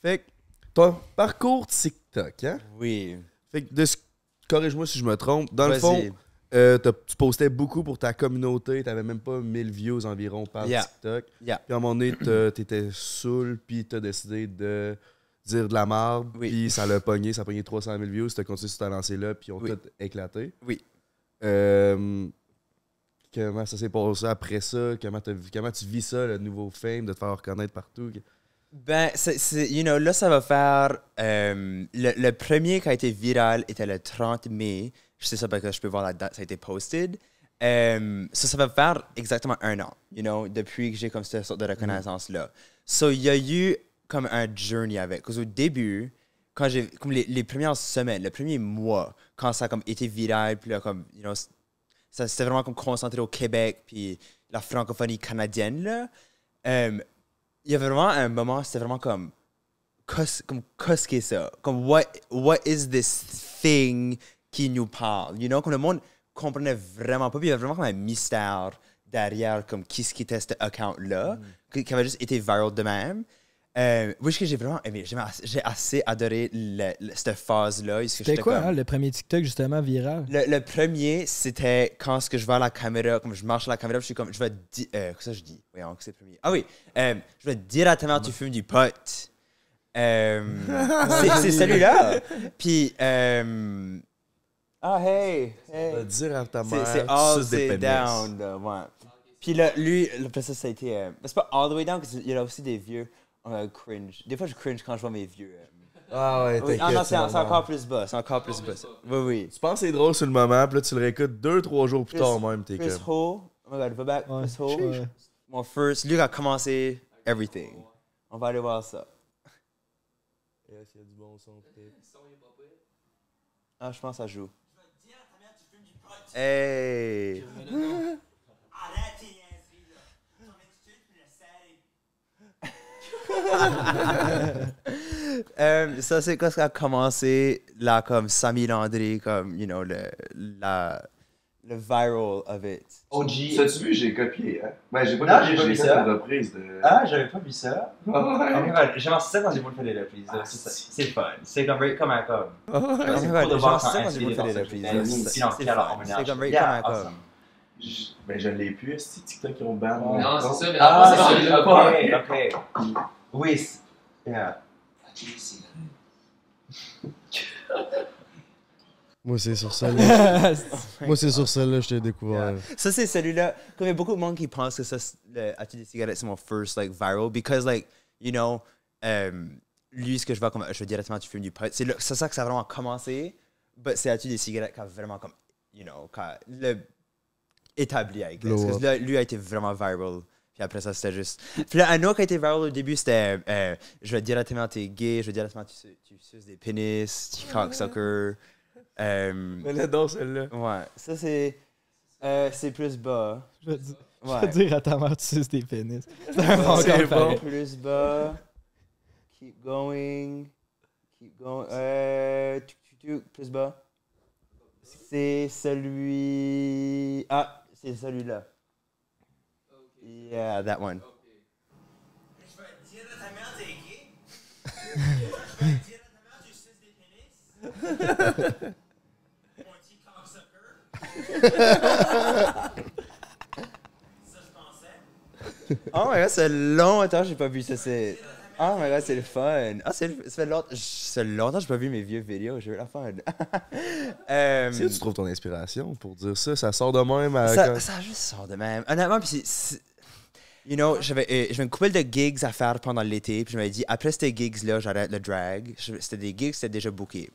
Fait que ton parcours TikTok, hein? Oui. Fait que corrige-moi si je me trompe. Dans le fond, euh, tu postais beaucoup pour ta communauté, tu t'avais même pas 1000 views environ par TikTok. Puis à un moment donné, t'étais saoul, puis t'as décidé de dire de la merde, puis ça l'a pogné, ça a pogné 300 000 views, as continué sur ta lancé là, puis on oui. tout éclaté. Oui. Euh, comment ça s'est passé après ça? Comment, comment tu vis ça, le nouveau fame, de te faire reconnaître partout? Ben, c'est, you know, là, ça va faire. Euh, le, premier qui a été viral était le 30 mai. Je sais ça parce que je peux voir la date, ça a été posted. Euh, ça, ça va faire exactement un an, you know, depuis que j'ai comme cette sorte de mm-hmm. reconnaissance-là. So, il y a eu comme un journey avec. Parce au début, quand j'ai, comme les, premières semaines, le premier mois, quand ça a comme été viral, puis là, comme, you know, ça, c'était vraiment comme concentré au Québec, puis la francophonie canadienne, là. Euh, il y avait vraiment un moment, c'était vraiment comme. Qu'est-ce que ça? Comme, what, what is this thing qui nous parle? You know, comme le monde comprenait vraiment pas. Puis il y avait vraiment comme un mystère derrière, comme qui ce qui était cet account-là, mm. qui avait juste été viral de même. Euh, oui, ce que j'ai vraiment aimé, j'ai assez adoré cette phase-là. C'était quoi hein, le premier TikTok justement viral? Le, premier, c'était quand ce que je vois à la caméra, comme je marche à la caméra, je suis comme, je vais dire, euh, que je dis? Oui, c'est le premier. Ah oui, euh, je vais dire à ta mère, tu fumes du pot. Euh, c'est celui-là. Puis, euh, ah hey, dire à ta mère, c'est all down. way ouais. Puis là, lui, le ça, ça a été, c'est pas all the way down, parce qu'il y a aussi des vieux cringe. Des fois, je cringe quand je vois mes vieux. Euh. Ah ouais, ah non, c'est encore plus bas. C'est encore plus bas. Oui, oui. Tu penses que c'est drôle sur le moment, puis là, tu le réécoutes deux, trois jours plus tard même, t'es Chris Oh my god, va back. Chris Mon first. Lui a commencé everything. On va aller voir ça. Yes, il y a du bon son, peut-être. Ah, je pense que ça joue. Hey! um, ça, c'est quoi ce qui a commencé, là, comme Sami Landry, comme, you know, le, la, le viral of it. OG. Ça, tu vu, j'ai copié. Hein? Ouais, j'ai pas, non, copié, j'ai fait une de. Ah, j'avais pas vu ça. Ah ah, j'ai ouais. J'en sais quand j'ai voulu faire des reprises. Ah, c'est fun. C'est comme Rate comme un com. Ah j'ai ouais. J'en sais quand j'ai voulu faire des reprises. c'est comme Rate comme un com. Mais ben, je l'ai plus, c'est TikTok qui ont ban. Non, c'est ça, mais c'est ça. Ok, ok. With, yeah. Moi, c'est sur celle-là. Moi, c'est sur celle-là je t'ai découvert. Ça, c'est celui-là. Comme il y a beaucoup de monde qui pense que ça, le des cigarettes, c'est mon first, like, viral. Because, like, you know, um, lui, ce que je vois comme, je veux directement, tu fumes du pot. C'est ça que ça a vraiment commencé. Mais c'est l'attitude des cigarettes qui a vraiment, comme, you know, établi, I guess. Parce que lui a été vraiment viral. Puis après ça, c'était juste. Puis là, qui a été viral au début, c'était euh, je vais dire à tes t'es gay, je vais dire à tes tu, tu suces des pénis, tu cocksucker. Euh, Mais là, dans celle-là. Ouais, ça c'est. Euh, c'est plus bas. Je vais, dire, ouais. je dire à ta mère, tu suces des pénis. C'est un bon Plus bas. Keep going. Keep going. Euh, tu, plus bas. C'est celui. Ah, c'est celui-là. Yeah, that one. Ok. Je vais être direct à ta mère des gays. Je vais être à ta mère des suisses des périsses. Mon petit cock-sucker. Ça, je pensais. Oh, mais là, c'est longtemps que je n'ai pas vu ça. Oh, mais là, c'est le fun. Ça fait longtemps que je n'ai pas vu mes vieux vidéos. J'ai veux la fun. Euh, si tu trouves ton inspiration pour dire ça, ça sort de même. Euh, ça juste sort de même. Honnêtement, pis si. You know, j'avais euh, une couple de gigs à faire pendant l'été, puis je m'avais dit, après ces gigs-là, j'arrête le drag. C'était des gigs qui étaient déjà bookés.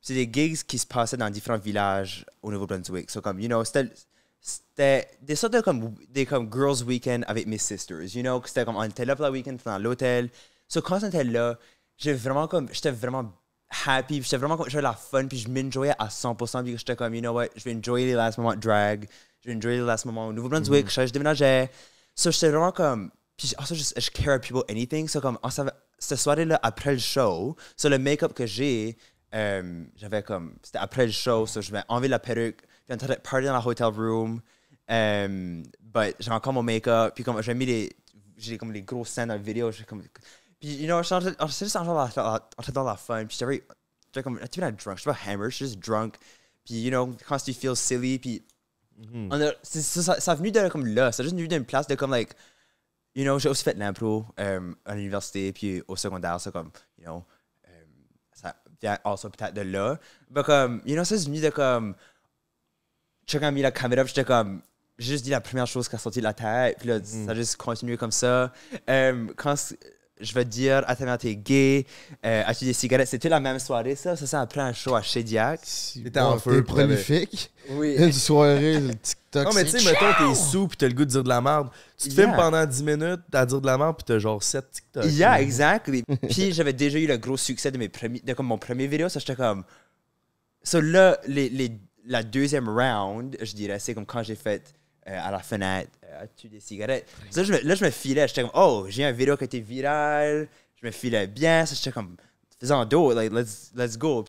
C'était des gigs qui se passaient dans différents villages au Nouveau-Brunswick. So, comme, you know, c'était des sortes de comme, des comme girls' weekend avec mes sisters. You know, c'était comme, on était là pour le week-end, dans l'hôtel. So, quand on là, j'étais vraiment comme, j'étais vraiment happy, j'étais vraiment j'avais la fun, puis je m'enjoyais à 100%, puis j'étais comme, you know what, je vais enjoyer les last moments drag, je vais enjoyer les last moments au Nouveau-Brunswick, mm -hmm. je déménageais. So, j'étais vraiment comme. Puis, also, just, je care people anything. So, comme, on savait, cette soirée-là, après le show, sur so, le make-up que j'ai, euh, j'avais comme. C'était après le show, so, je vais enlever la perruque, puis on était party dans la hotel room. Um, but j'ai encore mon make-up, puis comme j'ai mis les. J'ai comme les gros scènes dans la vidéo, j'ai comme. Puis, you know, j'étais juste en train de dans la fun, puis j'étais comme. J'étais pas drunk, j'étais pas hammered, j'étais juste drunk. Puis, you know, quand tu feel silly, puis Mm-hmm. On ça, ça, ça, a venu de comme là. Ça a juste venu d'une place de comme, like, you know, j'ai aussi fait l'impro euh, à l'université, puis au secondaire, ça comme, you know, euh, ça vient also peut-être de là. Mais comme, you know, ça c'est venu de comme, chacun a mis la caméra, j'étais comme, j'ai juste dit la première chose qui a sorti de la tête, puis là, mm-hmm. ça a juste continué comme ça. Euh, quand je vais te dire, attends, t'es gay, euh, as-tu des cigarettes? C'était la même soirée, ça? Ça, c'est après un show à Shediac. C'était un feu. prolifique. Oui. Une soirée, TikTok. Non, mais tu sais, mettons, t'es sous, puis t'as le goût de dire de la merde. Tu te filmes pendant 10 minutes à dire de la merde, puis t'as genre 7 TikToks. Yeah, exact. puis j'avais déjà eu le gros succès de, mes premiers, de mon premier vidéo, ça, j'étais comme. Ça, là, la deuxième round, je dirais, c'est comme quand j'ai fait euh, à la fenêtre, euh, tu des cigarettes. je là, je me filais. J'étais comme, oh, j'ai un vidéo qui était viral, Je me filais bien. Ça, j'étais comme, faisant dos, like, let's, let's go.